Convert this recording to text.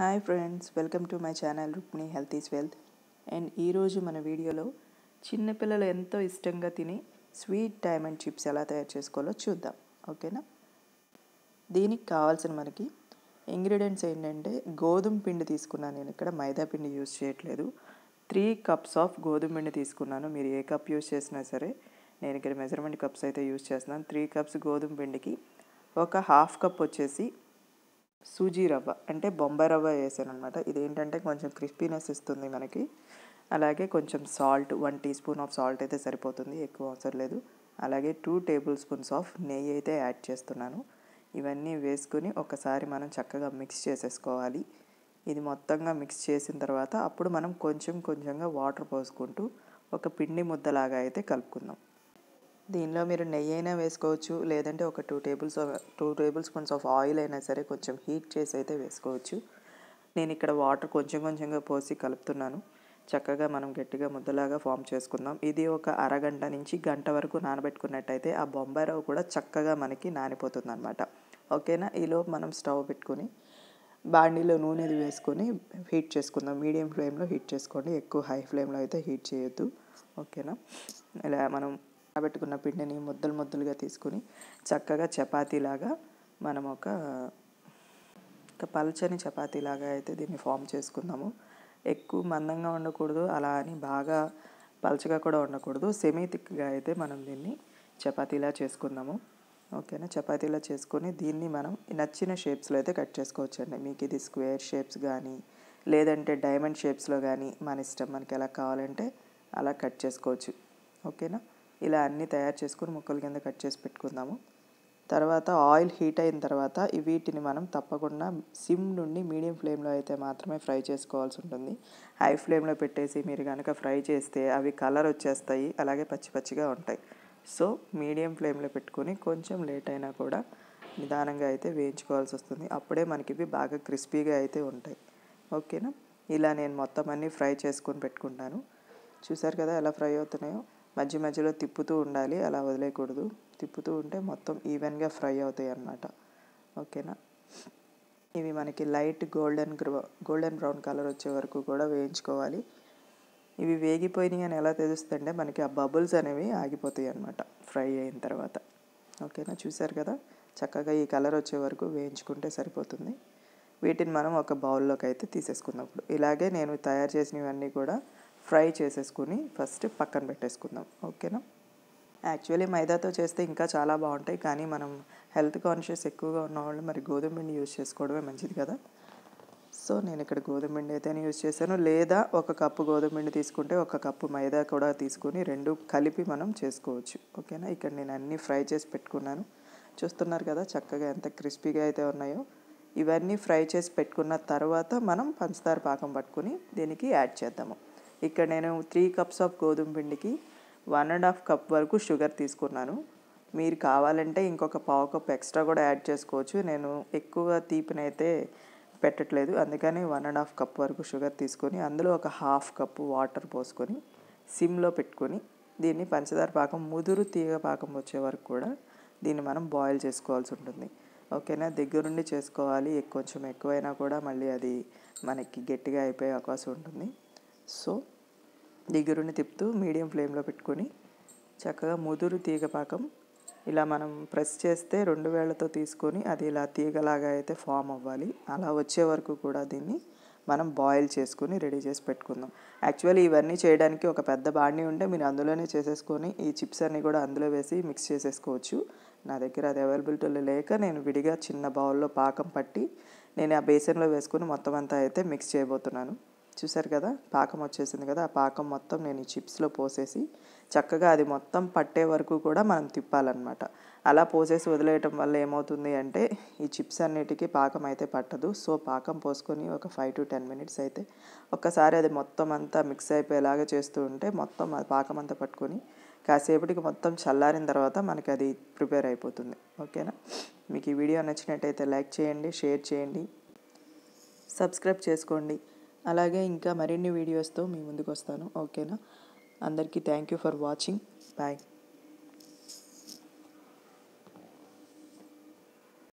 hi friends welcome to my channel Rukmini health is wealth and ఈరోజు మన వీడియోలో చిన్నపిల్లలు ఎంతో ఇష్టంగా తిని స్వీట్ డైమండ్ చిప్స్ ఎలా తయారు చేసుకోవాలో చూద్దాం ఓకేనా దీనికి కావాల్సిన మనకి ఇంగ్రీడియంట్స్ ఏంటంటే గోధుమ పిండి తీసుకున్నాను నేను ఇక్కడ మైదా పిండి యూజ్ చేయట్లేదు త్రీ కప్స్ ఆఫ్ గోధుమ పిండి తీసుకున్నాను మీరు ఏ కప్ యూజ్ చేసినా సరే నేను ఇక్కడ మెజర్మెంట్ కప్స్ అయితే యూజ్ చేస్తున్నాను త్రీ కప్స్ గోధుమ పిండికి ఒక హాఫ్ కప్ వచ్చేసి సూజీ రవ్వ అంటే బొంబాయి రవ్వ వేసాను అనమాట ఇదేంటంటే కొంచెం క్రిస్పీనెస్ ఇస్తుంది మనకి అలాగే కొంచెం salt one teaspoon of salt అయితే సరిపోతుంది ఎక్కువ అవసరం లేదు అలాగే టూ టేబుల్ స్పూన్స్ ఆఫ్ నెయ్యి అయితే యాడ్ చేస్తున్నాను ఇవన్నీ వేసుకుని ఒకసారి మనం చక్కగా మిక్స్ చేసేసుకోవాలి ఇది మొత్తంగా మిక్స్ చేసిన తర్వాత అప్పుడు మనం కొంచెం కొంచెంగా వాటర్ పోసుకుంటూ ఒక పిండి ముద్దలాగా అయితే కలుపుకుందాం దీనిలో మీరు నెయ్యి అయినా వేసుకోవచ్చు లేదంటే ఒక two tables two tablespoons of oil అయినా సరే కొంచెం హీట్ చేసి అయితే వేసుకోవచ్చు నేను ఇక్కడ వాటర్ కొంచెం కొంచెంగా పోసి కలుపుతున్నాను చక్కగా మనం గట్టిగా ముద్దలాగా ఫామ్ చేసుకుందాం ఇది ఒక అరగంట నుంచి గంట వరకు నానబెట్టుకున్నట్టయితే ఆ బొంబాయిరవ్వ కూడా చక్కగా మనకి నానిపోతుంది అనమాట ఓకేనా ఈలోపు మనం స్టవ్ పెట్టుకుని బాండీలో నూనెది వేసుకొని హీట్ చేసుకుందాం మీడియం ఫ్లేమ్లో హీట్ చేసుకోండి ఎక్కువ హై ఫ్లేమ్లో అయితే హీట్ చేయొద్దు ఓకేనా ఇలా మనం నానబెట్టుకున్న పిండిని ముద్దలు ముద్దలుగా తీసుకుని చక్కగా చపాతీలాగా మనం ఒక పల్చని చపాతీలాగా అయితే దీన్ని ఫామ్ చేసుకుందాము ఎక్కువ మందంగా ఉండకూడదు అలా అని బాగా పల్చగా కూడా ఉండకూడదు సెమీ థిక్గా అయితే మనం దీన్ని చపాతీలా చేసుకుందాము ఓకేనా చపాతీలా చేసుకొని దీన్ని మనం నచ్చిన షేప్స్లో అయితే కట్ చేసుకోవచ్చండి మీకు ఇది స్క్వేర్ షేప్స్ కానీ లేదంటే డైమండ్ షేప్స్లో కానీ మన ఇష్టం మనకి ఎలా కావాలంటే అలా కట్ చేసుకోవచ్చు ఓకేనా ఇలా అన్నీ తయారు చేసుకుని ముక్కల కింద కట్ చేసి పెట్టుకుందాము తర్వాత ఆయిల్ హీట్ అయిన తర్వాత వీటిని మనం తప్పకుండా సిమ్ నుండి మీడియం ఫ్లేమ్లో అయితే మాత్రమే ఫ్రై చేసుకోవాల్సి ఉంటుంది హై ఫ్లేమ్లో పెట్టేసి మీరు కనుక ఫ్రై చేస్తే అవి కలర్ వచ్చేస్తాయి అలాగే పచ్చి పచ్చిగా ఉంటాయి సో మీడియం ఫ్లేమ్లో పెట్టుకొని కొంచెం లేట్ అయినా కూడా నిదానంగా అయితే వేయించుకోవాల్సి వస్తుంది అప్పుడే మనకి ఇవి బాగా క్రిస్పీగా అయితే ఉంటాయి ఓకేనా ఇలా నేను మొత్తం అన్నీ ఫ్రై చేసుకొని పెట్టుకుంటాను చూసారు కదా ఎలా ఫ్రై అవుతున్నాయో మధ్య మధ్యలో తిప్పుతూ ఉండాలి అలా వదిలేయకూడదు తిప్పుతూ ఉంటే మొత్తం ఈవెన్గా ఫ్రై అవుతాయి అన్నమాట ఓకేనా ఇవి మనకి light golden golden brown colour వచ్చే వరకు కూడా వేయించుకోవాలి ఇవి వేగిపోయినాయి అని ఎలా తెలుస్తుందంటే మనకి ఆ బబుల్స్ అనేవి ఆగిపోతాయి అన్నమాట ఫ్రై అయిన తర్వాత ఓకేనా చూసారు కదా చక్కగా ఈ కలర్ వచ్చే వరకు వేయించుకుంటే సరిపోతుంది వీటిని మనం ఒక బౌల్లోకి అయితే తీసేసుకున్నప్పుడు ఇలాగే నేను తయారు చేసినవన్నీ కూడా ఫ్రై చేసేసుకుని ఫస్ట్ పక్కన పెట్టేసుకుందాం ఓకేనా యాక్చువల్లీ మైదాతో చేస్తే ఇంకా చాలా బాగుంటాయి కానీ మనం హెల్త్ కాన్షియస్ ఎక్కువగా ఉన్న వాళ్ళు మరి గోధుమ పిండి యూజ్ చేసుకోవడమే మంచిది కదా సో నేను ఇక్కడ గోధుమ పిండి అయితేనే యూజ్ చేశాను లేదా ఒక కప్పు గోధుమ పిండి తీసుకుంటే ఒక కప్పు మైదా కూడా తీసుకుని రెండు కలిపి మనం చేసుకోవచ్చు ఓకేనా ఇక్కడ నేను అన్నీ ఫ్రై చేసి పెట్టుకున్నాను చూస్తున్నారు కదా చక్కగా ఎంత క్రిస్పీగా అయితే ఉన్నాయో ఇవన్నీ ఫ్రై చేసి పెట్టుకున్న తర్వాత మనం పంచదార పాకం పట్టుకుని దీనికి యాడ్ చేద్దాము ఇక్కడ నేను త్రీ కప్స్ ఆఫ్ గోధుమ పిండికి వన్ అండ్ హాఫ్ కప్ వరకు షుగర్ తీసుకున్నాను మీరు కావాలంటే ఇంకొక పావు కప్ ఎక్స్ట్రా కూడా యాడ్ చేసుకోవచ్చు నేను ఎక్కువ తీపినైతే పెట్టట్లేదు అందుకని వన్ అండ్ హాఫ్ కప్ వరకు షుగర్ తీసుకొని అందులో ఒక హాఫ్ కప్ వాటర్ పోసుకొని సిమ్లో పెట్టుకొని దీన్ని పంచదార పాకం ముదురు తీగ పాకం వచ్చే వరకు కూడా దీన్ని మనం బాయిల్ చేసుకోవాల్సి ఉంటుంది ఓకేనా దగ్గరుండి చేసుకోవాలి కొంచెం ఎక్కువైనా కూడా మళ్ళీ అది మనకి గట్టిగా అయిపోయే అవకాశం ఉంటుంది సో దగ్గరుండి తిప్పుతూ మీడియం ఫ్లేమ్లో పెట్టుకొని చక్కగా ముదురు తీగ పాకం ఇలా మనం ప్రెస్ చేస్తే రెండు వేళ్లతో తీసుకొని అది ఇలా తీగలాగా అయితే ఫామ్ అవ్వాలి అలా వచ్చే వరకు కూడా దీన్ని మనం బాయిల్ చేసుకుని రెడీ చేసి పెట్టుకుందాం యాక్చువల్లీ ఇవన్నీ చేయడానికి ఒక పెద్ద బాణీ ఉంటే మీరు అందులోనే చేసేసుకొని ఈ చిప్స్ అన్నీ కూడా అందులో వేసి మిక్స్ చేసేసుకోవచ్చు నా దగ్గర అది అవైలబిలిటీలో లేక నేను విడిగా చిన్న బౌల్లో పాకం పట్టి నేను ఆ బేసన్లో వేసుకుని మొత్తం అంతా అయితే మిక్స్ చేయబోతున్నాను చూసారు కదా పాకం వచ్చేసింది కదా ఆ పాకం మొత్తం నేను ఈ చిప్స్లో పోసేసి చక్కగా అది మొత్తం పట్టే వరకు కూడా మనం తిప్పాలన్నమాట అలా పోసేసి వదిలేయటం వల్ల ఏమవుతుంది అంటే ఈ చిప్స్ అన్నిటికీ పాకం అయితే పట్టదు సో పాకం పోసుకొని ఒక ఫైవ్ టు టెన్ మినిట్స్ అయితే ఒక్కసారి అది మొత్తం అంతా మిక్స్ అయిపోయేలాగా చేస్తూ ఉంటే మొత్తం అది పాకం అంతా పట్టుకొని కాసేపటికి మొత్తం చల్లారిన తర్వాత మనకి అది ప్రిపేర్ అయిపోతుంది ఓకేనా మీకు ఈ వీడియో నచ్చినట్టయితే లైక్ చేయండి షేర్ చేయండి సబ్స్క్రైబ్ చేసుకోండి అలాగే ఇంకా మరిన్ని వీడియోస్తో మీ ముందుకు వస్తాను ఓకేనా అందరికీ thank you for watching bye